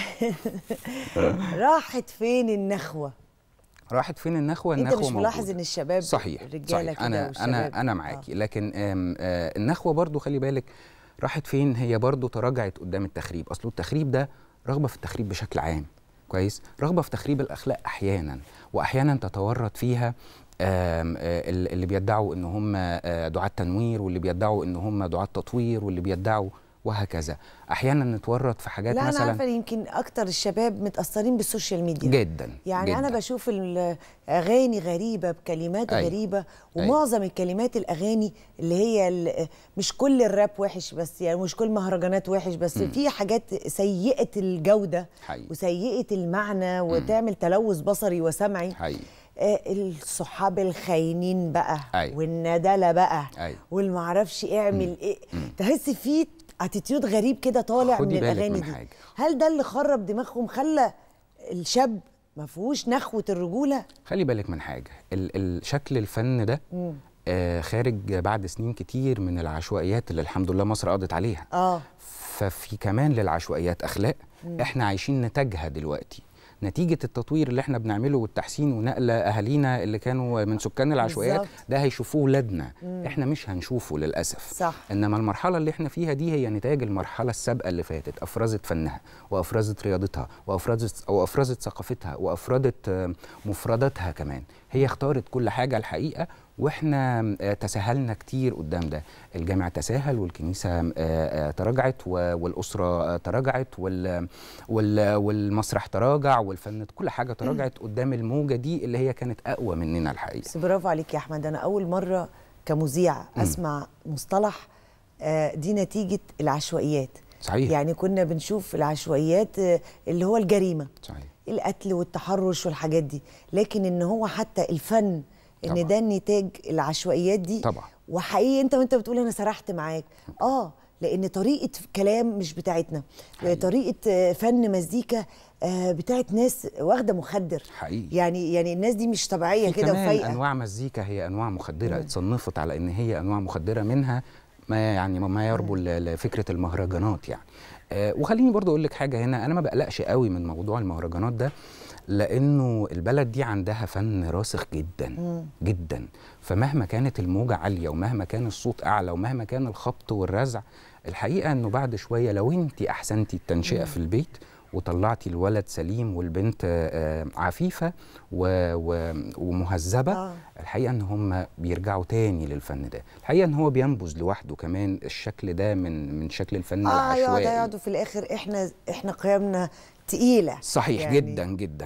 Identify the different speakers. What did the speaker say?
Speaker 1: راحت فين النخوه
Speaker 2: راحت فين النخوه النخوه انت مش ملاحظ ان الشباب صحيح الرجاله صحيح. انا انا انا معاكي آه. لكن آه، النخوه برضو خلي بالك راحت فين هي برضو تراجعت قدام التخريب اصل التخريب ده رغبه في التخريب بشكل عام كويس رغبه في تخريب الاخلاق احيانا واحيانا تتورط فيها آه، اللي بيدعوا ان هم آه، دعاه تنوير واللي بيدعوا ان هم دعاه تطوير واللي بيدعوا وهكذا احيانا نتورط في حاجات لا مثلا لا انا عارفه
Speaker 1: يمكن اكتر الشباب متاثرين بالسوشيال ميديا جدا يعني جداً. انا بشوف الاغاني غريبه بكلمات أي. غريبه ومعظم أي. الكلمات الاغاني اللي هي مش كل الراب وحش بس يعني مش كل مهرجانات وحش بس م. في حاجات سيئه الجوده حي. وسيئه المعنى وتعمل تلوث بصري وسمعي حي. آه، الصحاب الخاينين بقى أي. والندله بقى أي. والمعرفش اعمل م. ايه تحس في اتيتيود غريب كده طالع من الاغاني من دي حاجة. هل ده اللي خرب دماغهم خلى الشاب ما فيهوش نخوه الرجوله
Speaker 2: خلي بالك من حاجه شكل الفن ده آه خارج بعد سنين كتير من العشوائيات اللي الحمد لله مصر قضت عليها آه. ففي كمان للعشوائيات اخلاق مم. احنا عايشين نتاجها دلوقتي نتيجه التطوير اللي احنا بنعمله والتحسين ونقل اهالينا اللي كانوا من سكان العشوائيات ده هيشوفوه ولادنا احنا مش هنشوفه للاسف صح. انما المرحله اللي احنا فيها دي هي نتاج المرحله السابقه اللي فاتت افرزت فنها وافرزت رياضتها وافرزت وافرزت ثقافتها وافرزت مفرداتها كمان هي اختارت كل حاجه الحقيقه واحنا آه، تساهلنا كتير قدام ده الجامع تساهل والكنيسه آه، آه، تراجعت والاسره تراجعت والمسرح تراجع والفن كل حاجه تراجعت قدام الموجه دي اللي هي كانت اقوى مننا الحقيقه بس برافو عليك يا احمد انا اول مره كمذيع
Speaker 1: اسمع مصطلح دي نتيجه العشوائيات صحيح يعني كنا بنشوف العشوائيات اللي هو الجريمه صحيح القتل والتحرش والحاجات دي لكن ان هو حتى الفن ان طبعا. ده النتاج العشوائيات دي طبعا وحقيقي انت وانت بتقول انا سرحت معاك اه لان طريقه كلام مش بتاعتنا حقيقي. طريقه آه، فن مزيكا آه، بتاعت ناس واخده مخدر حقيقي يعني يعني الناس دي مش طبيعيه كده وفايقه
Speaker 2: انواع مزيكا هي انواع مخدره مم. اتصنفت على ان هي انواع مخدره منها ما يعني ما يربو لفكره المهرجانات يعني أه وخليني برضو اقول لك حاجه هنا انا ما بقلقش قوي من موضوع المهرجانات ده لانه البلد دي عندها فن راسخ جدا مم. جدا فمهما كانت الموجه عاليه ومهما كان الصوت اعلى ومهما كان الخبط والرزع الحقيقه انه بعد شويه لو انت احسنتي التنشئه مم. في البيت وطلعتي الولد سليم والبنت آه، آه، عفيفه ومهذبه آه. الحقيقه ان هم بيرجعوا تاني للفن ده الحقيقه ان هو بينبذ لوحده كمان الشكل ده من من شكل الفن آه أيوة، العشوائي اه يقعدوا
Speaker 1: يقعدوا في الاخر احنا احنا قيمنا تقيله صحيح يعني. جدا
Speaker 2: جدا